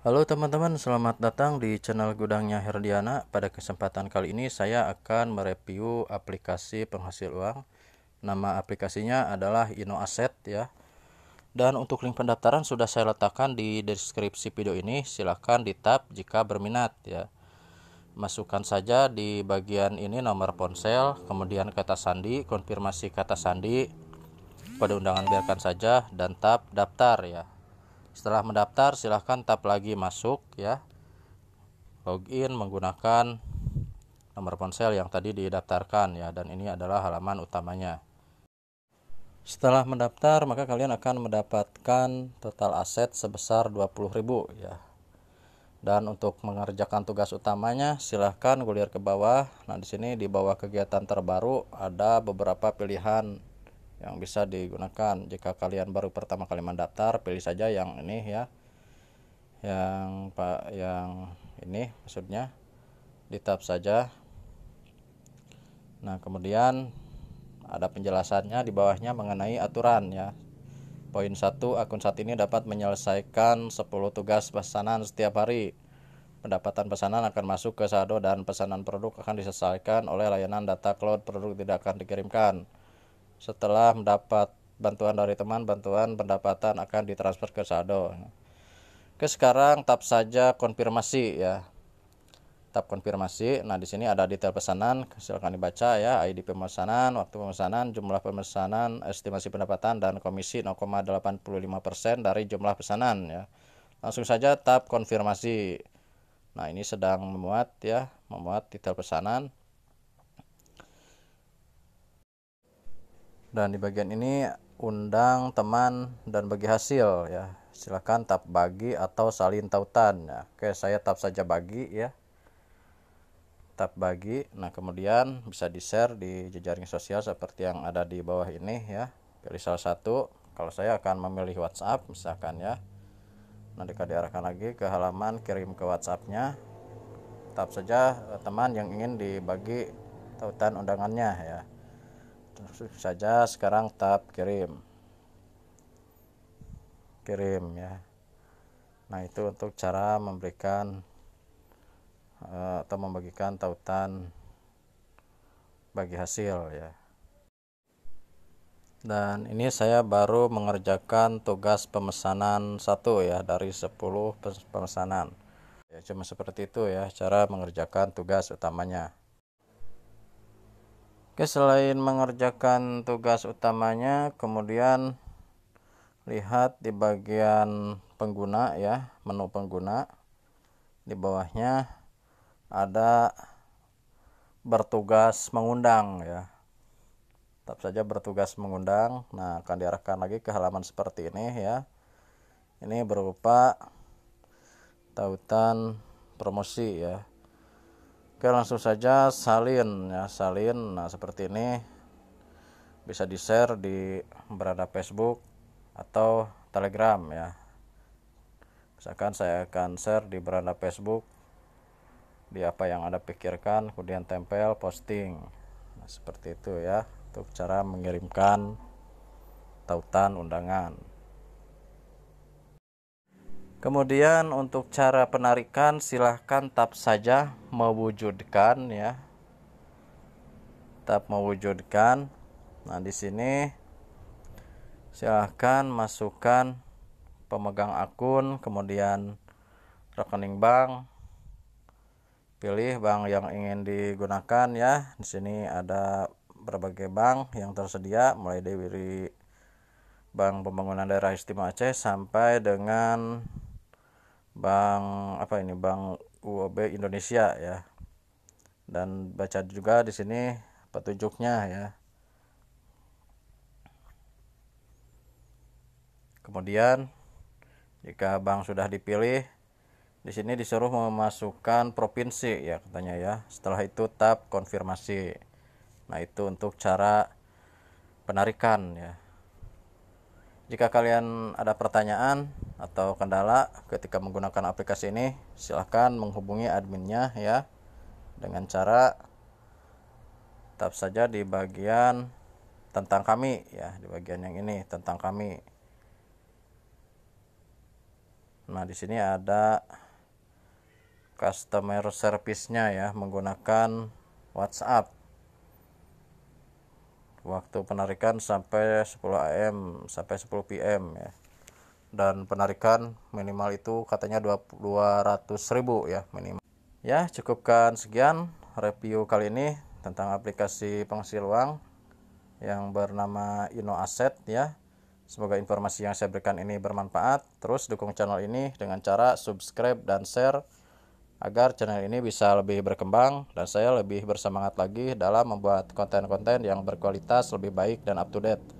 Halo teman-teman, selamat datang di channel Gudangnya Herdiana. Pada kesempatan kali ini saya akan mereview aplikasi penghasil uang. Nama aplikasinya adalah asset ya. Dan untuk link pendaftaran sudah saya letakkan di deskripsi video ini. Silahkan di tap jika berminat ya. Masukkan saja di bagian ini nomor ponsel, kemudian kata sandi, konfirmasi kata sandi, pada undangan biarkan saja, dan tap daftar ya. Setelah mendaftar, silahkan tap lagi masuk ya. Login menggunakan nomor ponsel yang tadi didaftarkan ya dan ini adalah halaman utamanya. Setelah mendaftar, maka kalian akan mendapatkan total aset sebesar 20.000 ya. Dan untuk mengerjakan tugas utamanya, silahkan gulir ke bawah. Nah, di sini di bawah kegiatan terbaru ada beberapa pilihan yang bisa digunakan jika kalian baru pertama kali mendaftar pilih saja yang ini ya yang pak yang ini maksudnya di tab saja nah kemudian ada penjelasannya di bawahnya mengenai aturan ya poin satu, akun saat ini dapat menyelesaikan 10 tugas pesanan setiap hari pendapatan pesanan akan masuk ke saldo dan pesanan produk akan diselesaikan oleh layanan data cloud produk tidak akan dikirimkan setelah mendapat bantuan dari teman bantuan pendapatan akan ditransfer ke saldo Oke sekarang tap saja konfirmasi ya tap konfirmasi nah di sini ada detail pesanan silahkan dibaca ya ID pemesanan waktu pemesanan jumlah pemesanan estimasi pendapatan dan komisi 0,85% dari jumlah pesanan ya langsung saja tap konfirmasi nah ini sedang memuat ya memuat detail pesanan dan di bagian ini undang teman dan bagi hasil ya silahkan tap bagi atau salin tautan ya oke saya tap saja bagi ya tap bagi nah kemudian bisa di share di jejaring sosial seperti yang ada di bawah ini ya pilih salah satu kalau saya akan memilih WhatsApp misalkan ya nanti akan diarahkan lagi ke halaman kirim ke WhatsAppnya tap saja eh, teman yang ingin dibagi tautan undangannya ya saja sekarang tab kirim kirim ya nah itu untuk cara memberikan eh, atau membagikan tautan bagi hasil ya dan ini saya baru mengerjakan tugas pemesanan satu ya dari 10 pemesanan ya cuma seperti itu ya cara mengerjakan tugas utamanya Oke, selain mengerjakan tugas utamanya, kemudian lihat di bagian pengguna ya, menu pengguna. Di bawahnya ada bertugas mengundang ya. Tetap saja bertugas mengundang. Nah, akan diarahkan lagi ke halaman seperti ini ya. Ini berupa tautan promosi ya Oke langsung saja salin ya salin nah seperti ini bisa di share di berada Facebook atau Telegram ya misalkan saya akan share di beranda Facebook di apa yang anda pikirkan kemudian tempel posting nah, seperti itu ya untuk cara mengirimkan tautan undangan Kemudian untuk cara penarikan silahkan tap saja mewujudkan ya. Tap mewujudkan. Nah, di sini silahkan masukkan pemegang akun, kemudian rekening bank. Pilih bank yang ingin digunakan ya. Di sini ada berbagai bank yang tersedia mulai dari Bank Pembangunan Daerah Istimewa Aceh sampai dengan Bank apa ini Bank UOB Indonesia ya dan baca juga di sini petunjuknya ya kemudian jika bank sudah dipilih di sini disuruh memasukkan provinsi ya katanya ya setelah itu tap konfirmasi nah itu untuk cara penarikan ya jika kalian ada pertanyaan atau kendala ketika menggunakan aplikasi ini, silahkan menghubungi adminnya ya dengan cara tap saja di bagian tentang kami ya di bagian yang ini tentang kami. Nah, di sini ada customer service-nya ya menggunakan WhatsApp. Waktu penarikan sampai 10 AM sampai 10 PM ya dan penarikan minimal itu katanya 200 ribu ya minimal ya cukupkan sekian review kali ini tentang aplikasi penghasil uang yang bernama Ino Asset ya semoga informasi yang saya berikan ini bermanfaat terus dukung channel ini dengan cara subscribe dan share agar channel ini bisa lebih berkembang dan saya lebih bersemangat lagi dalam membuat konten-konten yang berkualitas lebih baik dan up to date